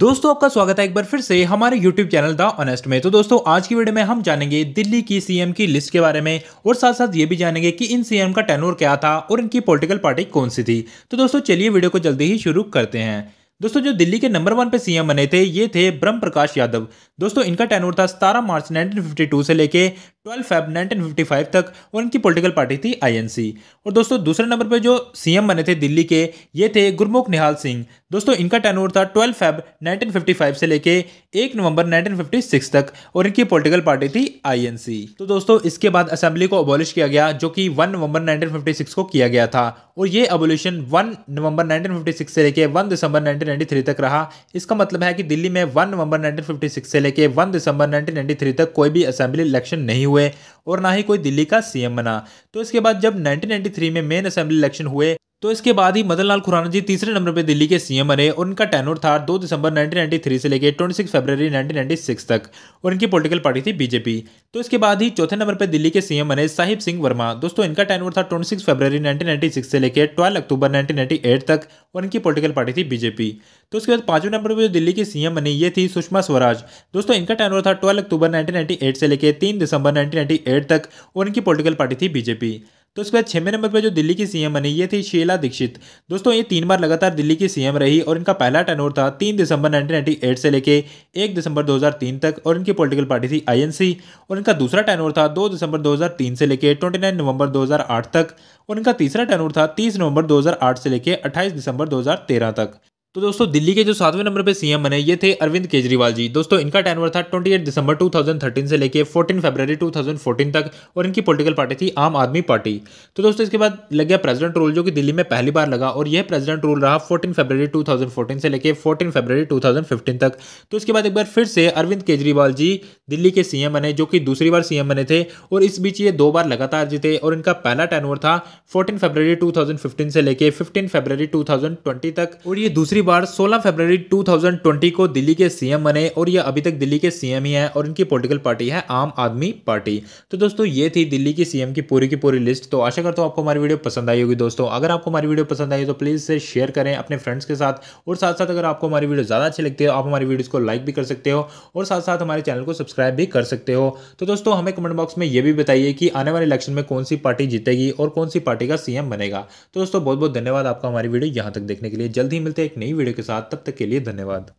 दोस्तों आपका स्वागत है एक बार फिर से हमारे YouTube चैनल द ऑनेस्ट में तो दोस्तों आज की वीडियो में हम जानेंगे दिल्ली की सीएम की लिस्ट के बारे में और साथ साथ ये भी जानेंगे कि इन सीएम का टेनोर क्या था और इनकी पॉलिटिकल पार्टी कौन सी थी तो दोस्तों चलिए वीडियो को जल्दी ही शुरू करते हैं दोस्तों जो दिल्ली के नंबर वन पे सीएम बने थे ये थे ब्रह्म प्रकाश यादव दोस्तों इनका टेनोर था सतारह मार्च 1952 से लेके 12 फेब 1955 तक और इनकी पॉलिटिकल पार्टी थी आईएनसी और दोस्तों दूसरे नंबर पर जो सीएम बने थे दिल्ली के ये थे गुरमुख निहाल सिंह दोस्तों इनका टर्नओवर था 12 फेब 1955 से लेके 1 नवंबर 1956 तक और इनकी पॉलिटिकल पार्टी थी आईएनसी तो दोस्तों इसके बाद असेंबली को अबोलिश किया गया जो कि 1 नवंबर 1956 को किया गया था और ये अबोल्यूशन 1 नवंबर 1956 से लेके 1 दिसंबर 1993 तक रहा इसका मतलब है कि दिल्ली में 1 नवंबर 1956 से लेके 1 दिसंबर 1993 तक कोई भी असेंबली इलेक्शन नहीं हुए और ना ही कोई दिल्ली का सीएम बना तो इसके बाद जब 1993 में मेन असेंबली इलेक्शन हुए तो इसके बाद ही मदन लाल खुराना जी तीसरे नंबर पर दिल्ली के सीएम बने और उनका टेनोर था दो दिसंबर 1993 से लेकर 26 फरवरी 1996 तक और इनकी पॉलिटिकल पार्टी थी बीजेपी तो इसके बाद ही चौथे नंबर पर दिल्ली के सीएम बने साहिब सिंह वर्मा दोस्तों इनका टेनोर था 26 फरवरी 1996 से लेकर 12 अक्टूबर नाइनटीन तक और इनकी पोलिटिकल पार्टी थी बीजेपी तो उसके बाद पांचवें नंबर पर जो दिल्ली की सीएम बनी ये थी सुषमा स्वराज दोस्तों इनका टेनोर था ट्वेल्व अक्टूबर नाइनटीन से लेकर तीन दिसंबर नाइनटीन तक और इनकी पोलिटिकल पार्टी थी बीजेपी तो उसके बाद छः नंबर पर जो दिल्ली की सीएम बनी ये थी शीला दीक्षित दोस्तों ये तीन बार लगातार दिल्ली की सीएम रही और इनका पहला टेनोर था तीन दिसंबर 1998 से लेके एक दिसंबर 2003 तक और इनकी पॉलिटिकल पार्टी थी आईएनसी और इनका दूसरा टेनोर था दो दिसंबर 2003 से लेके 29 नवंबर 2008 तक और इनका तीसरा टेनोर था तीस नवंबर दो से लेकर अट्ठाईस दिसंबर दो तक तो दोस्तों दिल्ली के जो सातवें नंबर पे सीएम बने ये थे अरविंद केजरीवाल जी दोस्तों इनका टैनवर था 28 दिसंबर 2013 से लेके 14 फरवरी 2014 तक और इनकी पॉलिटिकल पार्टी थी आम आदमी पार्टी तो दोस्तों इसके बाद लग गया प्रेसिडेंट रूल जो कि दिल्ली में पहली बार लगा और यह प्रेजिडेंट रूल रहा फोर्टीन फरवरी टू से लेकर फोर्टीन फरवरी टू तक तो इसके बाद एक बार फिर से अरविंद केजरीवाल जी दिल्ली के सीएम बने जो कि दूसरी बार सीएम बने थे और इस बीच ये दो बार लगातार जीते और इनका पहला टैनवर था फोर्टीन फरवरी टू से लेकर फिफ्टीन फरवरी टू तक और ये दूसरी दूसरी बार 16 फरवरी 2020 को दिल्ली के सीएम बने और ये अभी तक दिल्ली के सीएम ही हैं और इनकी पॉलिटिकल पार्टी है आम आदमी पार्टी तो दोस्तों ये थी दिल्ली की सीएम की पूरी की पूरी लिस्ट तो आशा करता हूँ आपको हमारी वीडियो पसंद आई होगी दोस्तों अगर आपको हमारी वीडियो पसंद आई तो प्लीज़ इसे शेयर करें अपने फ्रेंड्स के साथ और साथ साथ अगर आपको हमारी वीडियो ज़्यादा अच्छी लगती है आप हमारी वीडियोज़ को लाइक भी कर सकते हो और साथ साथ हमारे चैनल को सब्सक्राइब भी कर सकते हो तो दोस्तों हमें कमेंट बॉक्स में ये भी बताइए कि आने वाले इलेक्शन में कौन सी पार्टी जीतेगी और कौन सी पार्टी का सीएम बनेगा तो दोस्तों बहुत बहुत धन्यवाद आपका हमारी वीडियो यहाँ तक देखने के लिए जल्द ही मिलते हैं एक नई वीडियो के साथ तब तक के लिए धन्यवाद